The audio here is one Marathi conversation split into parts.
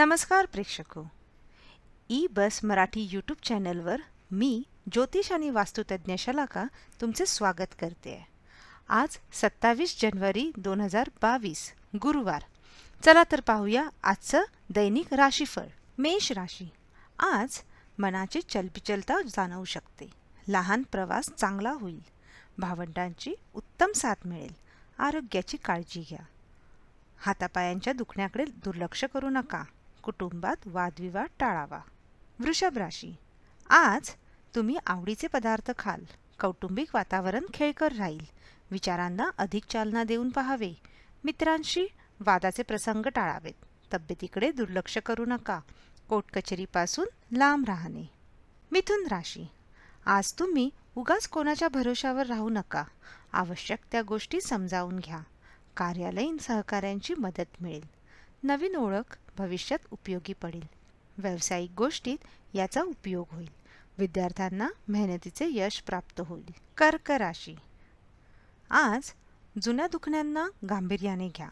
नमस्कार प्रेक्षको ई बस मराठी यूट्यूब चॅनलवर मी ज्योतिष आणि वास्तुतज्ञ शलाका तुमचे स्वागत करते आहे आज सत्तावीस जानेवारी दोन हजार बावीस गुरुवार चला तर पाहूया आजचं दैनिक राशीफळ मेष राशी आज मनाची चलपिचलता जाणवू शकते लहान प्रवास चांगला होईल भावंडांची उत्तम साथ मिळेल आरोग्याची काळजी घ्या हातापायांच्या दुखण्याकडे दुर्लक्ष करू नका कुटुंबात वादविवाद टाळावा वृषभ राशी आज तुम्ही आवडीचे पदार्थ खाल कौटुंबिक वातावरण खेळकर राहील विचारांना अधिक चालना देऊन पहावे मित्रांशी वादाचे प्रसंग टाळावेत तब्येतीकडे दुर्लक्ष करू नका कोटकचेरीपासून लांब राहणे मिथुन राशी आज तुम्ही उगाच कोणाच्या भरोशावर राहू नका आवश्यक त्या गोष्टी समजावून घ्या कार्यालयीन सहकाऱ्यांची मदत मिळेल नवीन ओळख भविष्यात उपयोगी पडेल व्यावसायिक गोष्टीत याचा उपयोग होईल विद्यार्थ्यांना मेहनतीचे यश प्राप्त होईल कर्क राशी आज जुन्या दुखण्यांना गांभीर्याने घ्या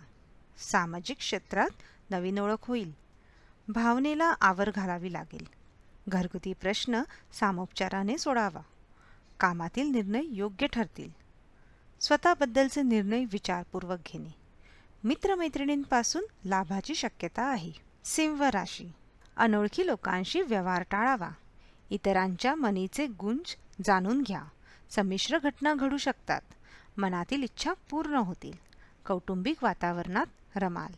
सामाजिक क्षेत्रात नवीन ओळख होईल भावनेला आवर घालावी लागेल घरगुती प्रश्न सामोपचाराने सोडावा कामातील निर्णय योग्य ठरतील स्वतःबद्दलचे निर्णय विचारपूर्वक घेणे मित्रमैत्रिणींपासून लाभाची शक्यता आहे सिंह राशी अनोळखी लोकांशी व्यवहार टाळावा इतरांच्या मनीचे गुंज जाणून घ्या संमिश्र घटना घडू शकतात मनातील इच्छा पूर्ण होतील कौटुंबिक वातावरणात रमाल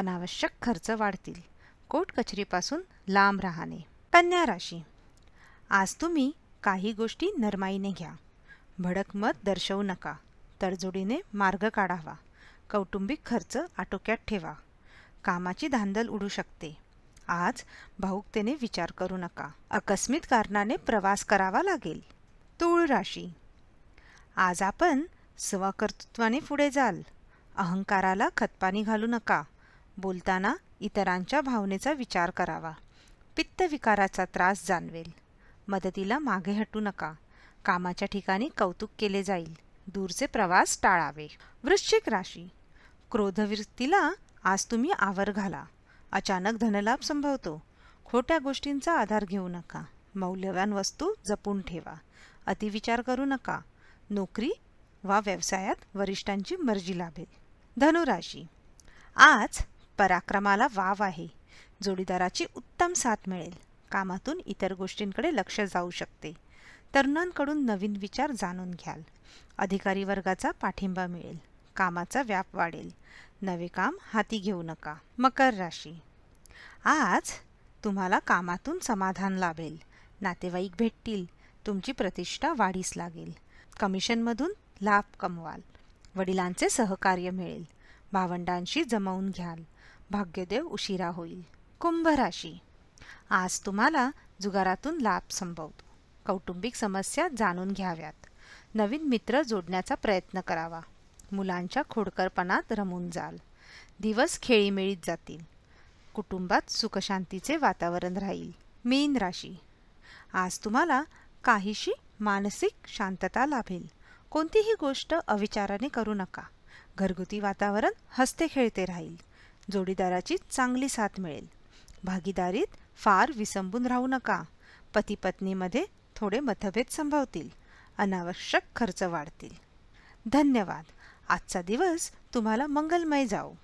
अनावश्यक खर्च वाढतील कोर्ट कचरीपासून लांब राहणे कन्या राशी आज तुम्ही काही गोष्टी नरमाईने घ्या भडक मत दर्शवू नका तडजोडीने मार्ग काढावा कौटुंबिक खर्च आटोक्यात ठेवा कामाची धांदल उडू शकते आज भाऊकतेने विचार करू नका अकस्मित कारणाने प्रवास करावा लागेल तूळ राशी आज आपण स्वकर्तृत्वाने पुढे जाल अहंकाराला खतपाणी घालू नका बोलताना इतरांच्या भावनेचा विचार करावा पित्तविकाराचा त्रास जाणवेल मदतीला मागे हटू नका कामाच्या ठिकाणी कौतुक केले जाईल दूरचे प्रवास टाळावे वृश्चिक राशी क्रोधवृत्तीला आज तुम्ही आवर घाला अचानक धनलाभ संभवतो खोट्या गोष्टींचा आधार घेऊ नका मौल्यवान वस्तू जपून ठेवा अतिविचार करू नका नोकरी वा व्यवसायात वरिष्ठांची मर्जी लाभेल धनुराशी आज पराक्रमाला वाव आहे जोडीदाराची उत्तम साथ मिळेल कामातून इतर गोष्टींकडे लक्ष जाऊ शकते तरुणांकडून नवीन विचार जाणून घ्याल अधिकारी वर्गाचा पाठिंबा मिळेल कामाचा व्याप वाढेल नवे काम हाती घेऊ नका मकर राशी आज तुम्हाला कामातून समाधान लाभेल नातेवाईक भेटतील तुमची प्रतिष्ठा वाढीस लागेल कमिशनमधून लाभ कमवाल वडिलांचे सहकार्य मिळेल भावंडांशी जमवून घ्याल भाग्यदेव उशिरा होईल कुंभ राशी आज तुम्हाला जुगारातून लाभ संभवतो कौटुंबिक समस्या जाणून घ्याव्यात नवीन मित्र जोडण्याचा प्रयत्न करावा मुलांच्या खोडकरपणात रमून जाल दिवस खेळीमेळीत जातील कुटुंबात सुखशांतीचे वातावरण राहील मीन राशी आज तुम्हाला काहीशी मानसिक शांतता लाभेल कोणतीही गोष्ट अविचाराने करू नका घरगुती वातावरण हस्ते खेळते राहील जोडीदाराची चांगली साथ मिळेल भागीदारीत फार विसंबून राहू नका पतीपत्नीमध्ये थोडे मतभेद संभवतील अनावश्यक खर्च वाढतील धन्यवाद आजचा दिवस तुम्हाला मंगलमय जाऊ